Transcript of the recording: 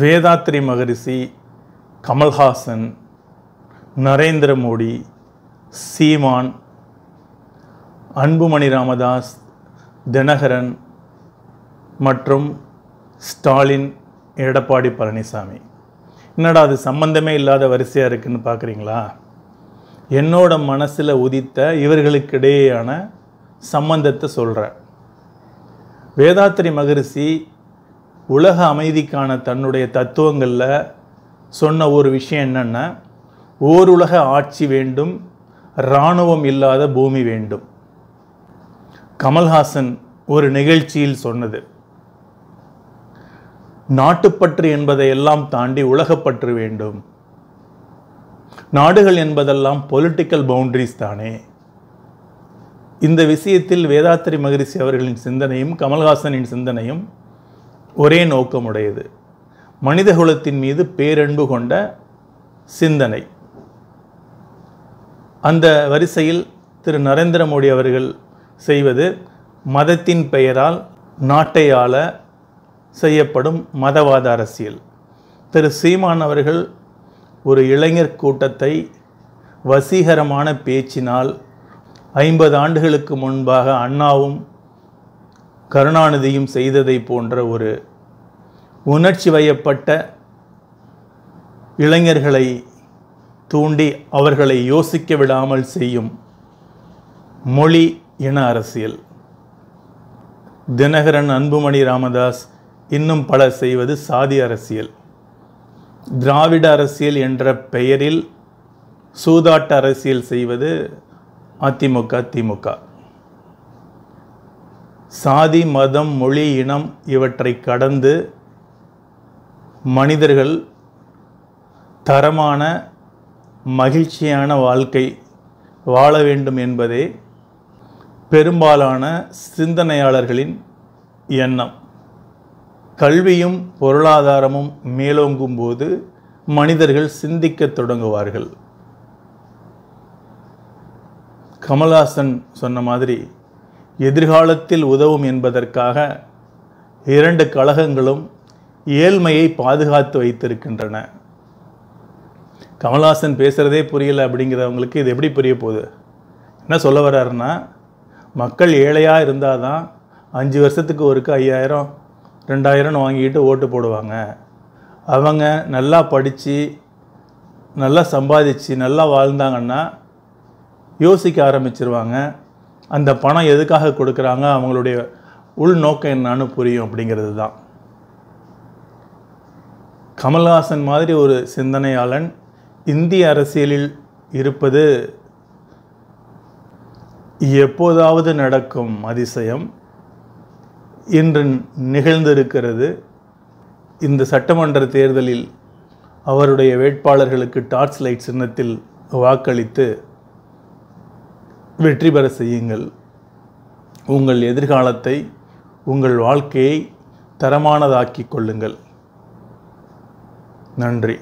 வேதாத்ரி மகரிஷி கமல்ஹாசன் நரேந்திர மோடி சீமான் அன்புமணி ராமதாஸ் தினகரன் மற்றும் ஸ்டாலின் எடப்பாடி பழனிசாமி என்னடா அது சம்பந்தமே இல்லாத வரிசையாக இருக்குதுன்னு பார்க்குறீங்களா என்னோட மனசில் உதித்த இவர்களுக்கிடையேயான சம்பந்தத்தை சொல்கிறேன் வேதாத்திரி மகரிஷி உலக அமைதிக்கான தன்னுடைய தத்துவங்களில் சொன்ன ஒரு விஷயம் என்னென்னா உலக ஆட்சி வேண்டும் இராணுவம் இல்லாத பூமி வேண்டும் கமல்ஹாசன் ஒரு நிகழ்ச்சியில் சொன்னது நாட்டுப்பற்று என்பதை எல்லாம் தாண்டி உலகப்பற்று வேண்டும் நாடுகள் என்பதெல்லாம் பொலிட்டிக்கல் பவுண்டரிஸ் தானே இந்த விஷயத்தில் வேதாத்திரி மகரிஷி அவர்களின் சிந்தனையும் கமல்ஹாசனின் சிந்தனையும் ஒரே நோக்கமுடையது மனிதகுலத்தின் மீது பேரன்பு கொண்ட சிந்தனை அந்த வரிசையில் திரு நரேந்திர மோடி அவர்கள் செய்வது மதத்தின் பெயரால் நாட்டை ஆள செய்யப்படும் மதவாத அரசியல் திரு சீமான் அவர்கள் ஒரு இளைஞர் கூட்டத்தை வசீகரமான பேச்சினால் ஐம்பது ஆண்டுகளுக்கு முன்பாக அண்ணாவும் கருணாநிதியும் செய்ததை போன்ற ஒரு உணர்ச்சி வயப்பட்ட இளைஞர்களை தூண்டி அவர்களை யோசிக்க விடாமல் செய்யும் மொழி இன அரசியல் தினகரன் அன்புமணி ராமதாஸ் இன்னும் பலர் செய்வது சாதி அரசியல் திராவிட அரசியல் என்ற பெயரில் சூதாட்ட அரசியல் செய்வது அதிமுக திமுக சாதி மதம் மொழி இனம் இவற்றை கடந்து மனிதர்கள் தரமான மகிழ்ச்சியான வாழ்க்கை வாழ வேண்டும் என்பதே பெரும்பாலான சிந்தனையாளர்களின் எண்ணம் கல்வியும் பொருளாதாரமும் மேலோங்கும் போது மனிதர்கள் சிந்திக்க தொடங்குவார்கள் கமல்ஹாசன் சொன்ன மாதிரி எதிர்காலத்தில் உதவும் என்பதற்காக இரண்டு கழகங்களும் ஏழ்மையை பாதுகாத்து வைத்திருக்கின்றன கமல்ஹாசன் பேசுகிறதே புரியல அப்படிங்கிறவங்களுக்கு இது எப்படி புரிய போகுது என்ன சொல்ல வர்றாருன்னா மக்கள் ஏழையாக இருந்தால் தான் அஞ்சு வருஷத்துக்கு ஒருக்கு ஐயாயிரம் ரெண்டாயிரம் வாங்கிக்கிட்டு ஓட்டு போடுவாங்க அவங்க நல்லா படித்து நல்லா சம்பாதிச்சு நல்லா வாழ்ந்தாங்கன்னா யோசிக்க ஆரம்பிச்சிருவாங்க அந்த பணம் எதுக்காக கொடுக்குறாங்க அவங்களுடைய உள்நோக்கம் என்னான்னு புரியும் அப்படிங்கிறது தான் கமல்ஹாசன் மாதிரி ஒரு சிந்தனையாளன் இந்திய அரசியலில் இருப்பது எப்போதாவது நடக்கும் அதிசயம் இன்று நிகழ்ந்திருக்கிறது இந்த சட்டமன்ற தேர்தலில் அவருடைய வேட்பாளர்களுக்கு டார்ச் லைட் சின்னத்தில் வாக்களித்து வெற்றி பெற செய்யுங்கள் உங்கள் எதிர்காலத்தை உங்கள் வாழ்க்கையை தரமானதாக்கி கொள்ளுங்கள் நன்றி